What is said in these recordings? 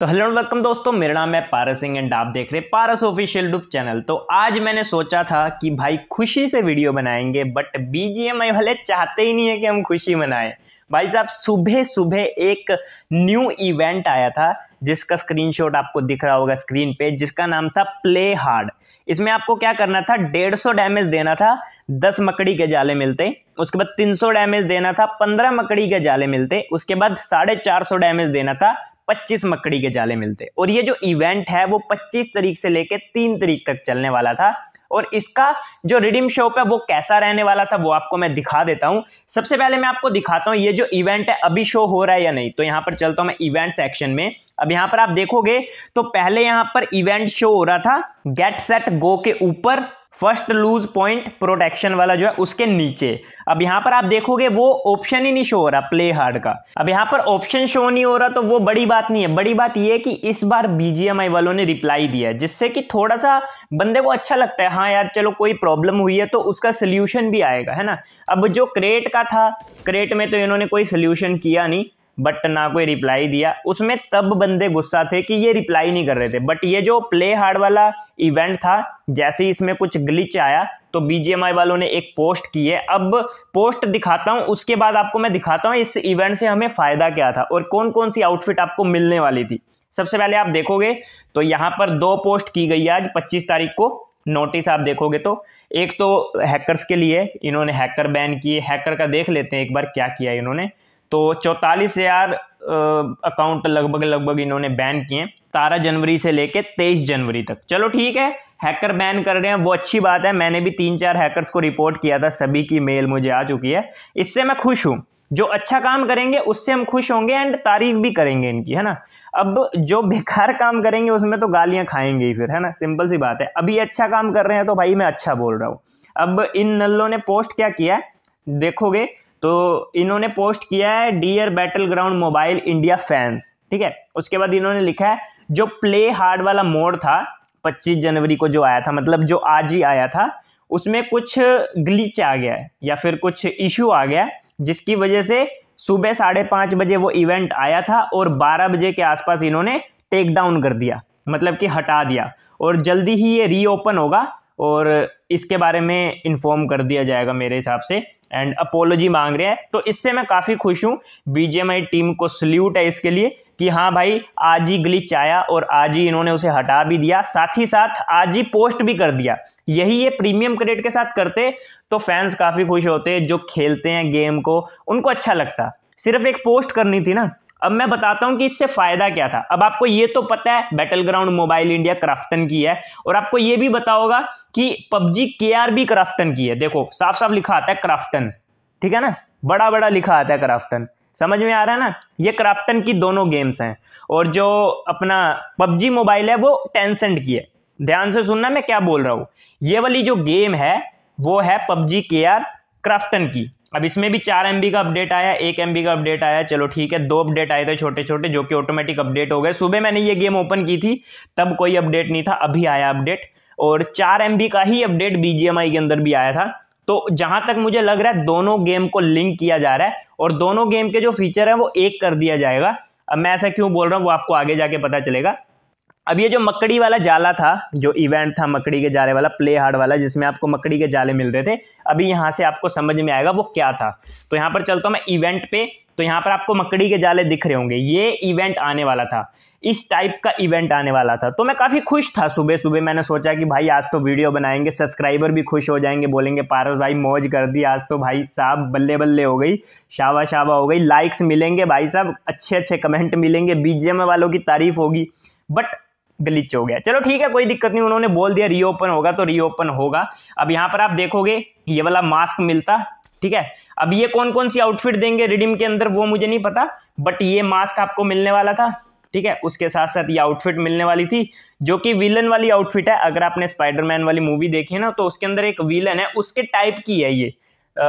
तो hello welcome दोस्तों मेरा नाम है पारस सिंह एंड आप देख रहे पारस ऑफिशियल डूब चैनल तो आज मैंने सोचा था कि भाई खुशी से वीडियो बनाएंगे बट बीजीएमआई वाले चाहते ही नहीं है कि हम खुशी मनाएं भाई साहब सुबह सुबह एक न्यू इवेंट आया था जिसका स्क्रीनशॉट आपको दिख रहा होगा स्क्रीन पे जिसका नाम था प्ले हार्ड इसमें आपको क्या करना था डेढ़ सौ डैमेज देना था दस मकड़ी के जाले मिलते उसके बाद तीन सौ डैमेज देना था पंद्रह मकड़ी के जाले मिलते उसके बाद साढ़े चार सौ डैमेज देना था पच्चीस मकड़ी के जाले मिलते और ये जो इवेंट है वो पच्चीस तारीख से लेकर तीन तारीख तक चलने वाला था और इसका जो रिडीम शॉप है वो कैसा रहने वाला था वो आपको मैं दिखा देता हूँ सबसे पहले मैं आपको दिखाता हूँ ये जो इवेंट है अभी शो हो रहा है या नहीं तो यहाँ पर चलता हूँ मैं इवेंट सेक्शन में अब यहाँ पर आप देखोगे तो पहले यहाँ पर इवेंट शो हो रहा था गेट सेट गो के ऊपर फर्स्ट लूज पॉइंट प्रोटेक्शन वाला जो है उसके नीचे अब यहाँ पर आप देखोगे वो ऑप्शन ही नहीं शो हो रहा प्ले हार्ड का अब यहाँ पर ऑप्शन शो नहीं हो रहा तो वो बड़ी बात नहीं है बड़ी बात यह है कि इस बार बीजीएमआई वालों ने रिप्लाई दिया जिससे कि थोड़ा सा बंदे को अच्छा लगता है हाँ यार चलो कोई प्रॉब्लम हुई है तो उसका सोल्यूशन भी आएगा है ना अब जो क्रेट का था क्रेट में तो इन्होंने कोई सोल्यूशन किया नहीं बट ना कोई रिप्लाई दिया उसमें तब बंदे गुस्सा थे कि ये रिप्लाई नहीं कर रहे थे बट ये जो प्ले हार्ड वाला इवेंट था जैसे ही इसमें कुछ ग्लिच आया तो बीजेएमआई वालों ने एक पोस्ट की है अब पोस्ट दिखाता हूँ उसके बाद आपको मैं दिखाता हूँ इस इवेंट से हमें फ़ायदा क्या था और कौन कौन सी आउटफिट आपको मिलने वाली थी सबसे पहले आप देखोगे तो यहाँ पर दो पोस्ट की गई आज पच्चीस तारीख को नोटिस आप देखोगे तो एक तो हैकर्स के लिए इन्होंने हैकर बैन किए हैकर का देख लेते हैं एक बार क्या किया इन्होंने तो चौतालीस हज़ार अकाउंट लगभग लगभग इन्होंने बैन किए तारह जनवरी से लेके तेईस जनवरी तक चलो ठीक है हैकर बैन कर रहे हैं वो अच्छी बात है मैंने भी तीन चार हैकर्स को रिपोर्ट किया था सभी की मेल मुझे आ चुकी है इससे मैं खुश हूँ जो अच्छा काम करेंगे उससे हम खुश होंगे एंड तारीफ भी करेंगे इनकी है ना अब जो बेकार काम करेंगे उसमें तो गालियां खाएंगे ही फिर है ना सिंपल सी बात है अभी अच्छा काम कर रहे हैं तो भाई मैं अच्छा बोल रहा हूँ अब इन नल्लों ने पोस्ट क्या किया देखोगे तो इन्होंने पोस्ट किया है dear Battleground Mobile India fans ठीक है उसके बाद इन्होंने लिखा है जो प्ले हार्ड वाला मोड था 25 जनवरी को जो आया था मतलब जो आज ही आया था उसमें कुछ ग्लिच आ गया है या फिर कुछ इशू आ गया जिसकी वजह से सुबह साढ़े पाँच बजे वो इवेंट आया था और बारह बजे के आसपास इन्होंने टेक डाउन कर दिया मतलब कि हटा दिया और जल्दी ही ये रीओपन होगा और इसके बारे में इन्फॉर्म कर दिया जाएगा मेरे हिसाब से एंड अपोलोजी मांग रहे हैं तो इससे मैं काफ़ी खुश हूँ बीजेएमआई टीम को सल्यूट है इसके लिए कि हाँ भाई आज ही ग्लिच आया और आज ही इन्होंने उसे हटा भी दिया साथ ही साथ आज ही पोस्ट भी कर दिया यही ये प्रीमियम क्रेडिट के साथ करते तो फैंस काफ़ी खुश होते जो खेलते हैं गेम को उनको अच्छा लगता सिर्फ एक पोस्ट करनी थी ना अब मैं बताता हूं कि इससे फायदा क्या था अब आपको ये तो पता है Battleground Mobile India Krafton की है और आपको ये भी बता होगा कि पबजी के आर भी क्राफ्टन की है देखो साफ साफ लिखा आता है क्राफ्टन ठीक है ना बड़ा बड़ा लिखा आता है क्राफ्टन समझ में आ रहा है ना ये क्राफ्टन की दोनों गेम्स हैं और जो अपना पबजी मोबाइल है वो टेंसेंट की है ध्यान से सुनना मैं क्या बोल रहा हूँ ये वाली जो गेम है वो है पबजी के आर क्राफ्टन की अब इसमें भी चार एम का अपडेट आया एक एम का अपडेट आया चलो ठीक है दो अपडेट आए थे छोटे छोटे जो कि ऑटोमेटिक अपडेट हो गए सुबह मैंने ये गेम ओपन की थी तब कोई अपडेट नहीं था अभी आया अपडेट और चार एम का ही अपडेट बी के अंदर भी आया था तो जहां तक मुझे लग रहा है दोनों गेम को लिंक किया जा रहा है और दोनों गेम के जो फीचर है वो एक कर दिया जाएगा अब मैं ऐसा क्यों बोल रहा हूँ वो आपको आगे जाके पता चलेगा अब ये जो मकड़ी वाला जाला था जो इवेंट था मकड़ी के जाले वाला प्ले हार्ड वाला जिसमें आपको मकड़ी के जाले मिल रहे थे अभी यहाँ से आपको समझ में आएगा वो क्या था तो यहाँ पर चलता हूँ मैं इवेंट पे तो यहाँ पर आपको मकड़ी के जाले दिख रहे होंगे ये इवेंट आने वाला था इस टाइप का इवेंट आने वाला था तो मैं काफ़ी खुश था सुबह सुबह मैंने सोचा कि भाई आज तो वीडियो बनाएंगे सब्सक्राइबर भी खुश हो जाएंगे बोलेंगे पारस भाई मौज कर दी आज तो भाई साहब बल्ले बल्ले हो गई शाबा शाबा हो गई लाइक्स मिलेंगे भाई साहब अच्छे अच्छे कमेंट मिलेंगे बीजेम वालों की तारीफ होगी बट ग्लिच हो गया चलो ठीक है कोई दिक्कत नहीं उन्होंने बोल दिया रीओपन होगा तो रीओपन होगा अब यहाँ पर आप देखोगे ये वाला मास्क मिलता ठीक है अब ये कौन कौन सी आउटफिट देंगे रिडीम के अंदर वो मुझे नहीं पता बट ये मास्क आपको मिलने वाला था ठीक है उसके साथ साथ ये आउटफिट मिलने वाली थी जो कि विलन वाली आउटफिट है अगर आपने स्पाइडरमैन वाली मूवी देखी है ना तो उसके अंदर एक विलन है उसके टाइप की है ये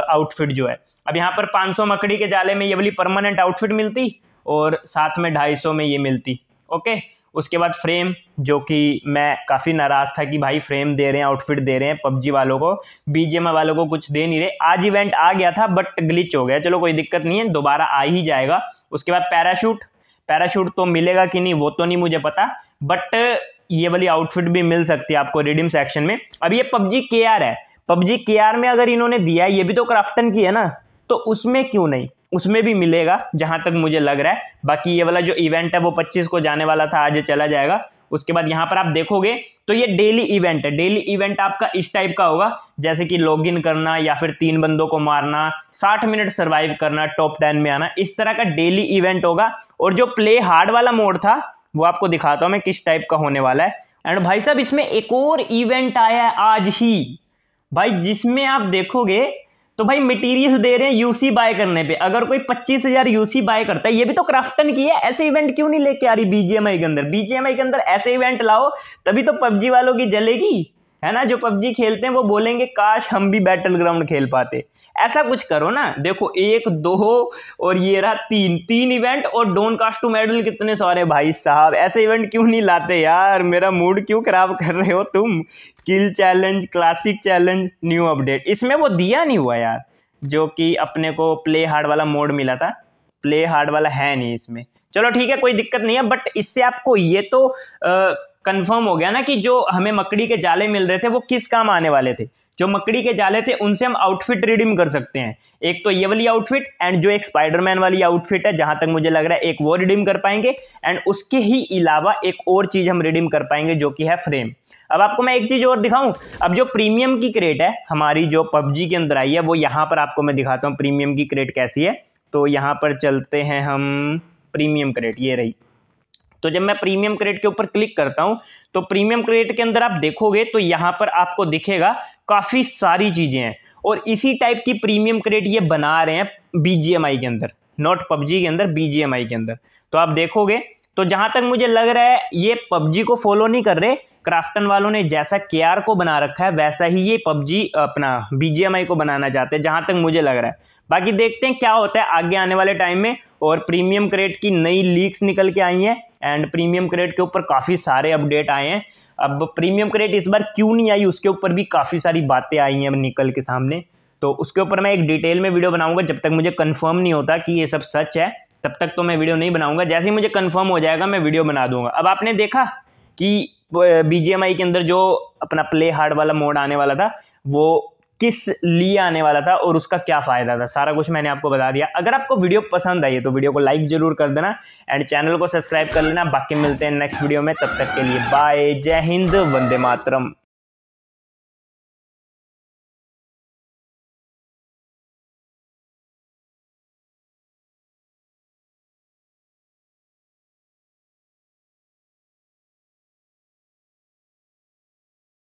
आउटफिट जो है अब यहाँ पर 500 मकड़ी के जाले में ये वाली परमानेंट आउटफिट मिलती और साथ में 250 में ये मिलती ओके उसके बाद फ्रेम जो कि मैं काफ़ी नाराज़ था कि भाई फ्रेम दे रहे हैं आउटफिट दे रहे हैं पबजी वालों को बीजेएमआई वालों को कुछ दे नहीं रहे आज इवेंट आ गया था बट ग्लिच हो गया चलो कोई दिक्कत नहीं है दोबारा आ ही जाएगा उसके बाद पैराशूट पैराशूट तो मिलेगा कि नहीं वो तो नहीं मुझे पता बट ये वाली आउटफिट भी मिल सकती है आपको रिडीम सेक्शन में अब ये पबजी के है पबजी के में अगर इन्होंने दिया है ये भी तो क्राफ्टन की है ना तो उसमें क्यों नहीं उसमें भी मिलेगा जहाँ तक मुझे लग रहा है बाकी ये वाला जो इवेंट है वो पच्चीस को जाने वाला था आज चला जाएगा उसके बाद यहाँ पर आप देखोगे तो ये डेली इवेंट है डेली इवेंट आपका इस टाइप का होगा जैसे कि लॉगिन करना या फिर तीन बंदों को मारना साठ मिनट सर्वाइव करना टॉप टेन में आना इस तरह का डेली इवेंट होगा और जो प्ले हार्ड वाला मोड था वो आपको दिखाता हूँ मैं किस टाइप का होने वाला है एंड भाई साहब इसमें एक और इवेंट आया है आज ही भाई जिसमें आप देखोगे तो भाई मटेरियल दे रहे हैं यूसी बाय करने पे अगर कोई पच्चीस हजार यूसी बाय करता है ये भी तो क्राफ्टन की है ऐसे इवेंट क्यों नहीं लेके आ रही बीजीएमआई के अंदर बीजीएमआई के अंदर ऐसे इवेंट लाओ तभी तो पबजी वालों की जलेगी है ना जो पबजी खेलते हैं वो बोलेंगे काश हम भी बैटल ग्राउंड खेल पाते ऐसा कुछ करो ना देखो एक दो और ये रहा तीन तीन इवेंट और डोन कास्टू मेडल कितने सारे भाई साहब ऐसे इवेंट क्यों नहीं लाते यार मेरा मूड क्यों खराब कर रहे हो तुम kill challenge classic challenge new update इसमें वो दिया नहीं हुआ यार जो कि अपने को प्ले हार्ड वाला मोड मिला था प्ले हार्ड वाला है नहीं इसमें चलो ठीक है कोई दिक्कत नहीं है बट इससे आपको ये तो आ, कंफर्म हो गया ना कि जो हमें मकड़ी के जाले मिल रहे थे वो किस काम आने वाले थे जो मकड़ी के जाले थे उनसे हम आउटफिट रिडीम कर सकते हैं एक तो ये वाली आउटफिट एंड जो एक स्पाइडरमैन वाली आउटफिट है जहां तक मुझे लग रहा है एक वो रिडीम कर पाएंगे एंड उसके ही अलावा एक और चीज़ हम रिडीम कर पाएंगे जो कि है फ्रेम अब आपको मैं एक चीज़ और दिखाऊं अब जो प्रीमियम की क्रेट है हमारी जो पबजी के अंदर आई है वो यहाँ पर आपको मैं दिखाता हूँ प्रीमियम की क्रेट कैसी है तो यहाँ पर चलते हैं हम प्रीमियम क्रेट ये रही तो जब मैं प्रीमियम क्रेड के ऊपर क्लिक करता हूं तो प्रीमियम क्रेड के अंदर आप देखोगे तो यहां पर आपको दिखेगा काफ़ी सारी चीज़ें हैं और इसी टाइप की प्रीमियम क्रेड ये बना रहे हैं बीजीएमआई के अंदर नॉट पबजी के अंदर बीजीएमआई के अंदर तो आप देखोगे तो जहां तक मुझे लग रहा है ये पबजी को फॉलो नहीं कर रहे क्राफ्टन वालों ने जैसा के आर को बना रखा है वैसा ही ये पबजी अपना बीजीएमआई को बनाना चाहते हैं जहां तक मुझे लग रहा है बाकी देखते हैं क्या होता है आगे आने वाले टाइम में और प्रीमियम क्रेट की नई लीक्स निकल के आई हैं एंड प्रीमियम क्रेड के ऊपर काफ़ी सारे अपडेट आए हैं अब प्रीमियम क्रेड इस बार क्यों नहीं आई उसके ऊपर भी काफ़ी सारी बातें आई हैं निकल के सामने तो उसके ऊपर मैं एक डिटेल में वीडियो बनाऊंगा जब तक मुझे कंफर्म नहीं होता कि ये सब सच है तब तक तो मैं वीडियो नहीं बनाऊंगा जैसे ही मुझे कंफर्म हो जाएगा मैं वीडियो बना दूंगा अब आपने देखा कि बी के अंदर जो अपना प्ले हार्ड वाला मोड आने वाला था वो किस लिए आने वाला था और उसका क्या फ़ायदा था सारा कुछ मैंने आपको बता दिया अगर आपको वीडियो पसंद आई है तो वीडियो को लाइक ज़रूर कर देना एंड चैनल को सब्सक्राइब कर लेना बाकी मिलते हैं नेक्स्ट वीडियो में तब तक के लिए बाय जय हिंद वंदे मातरम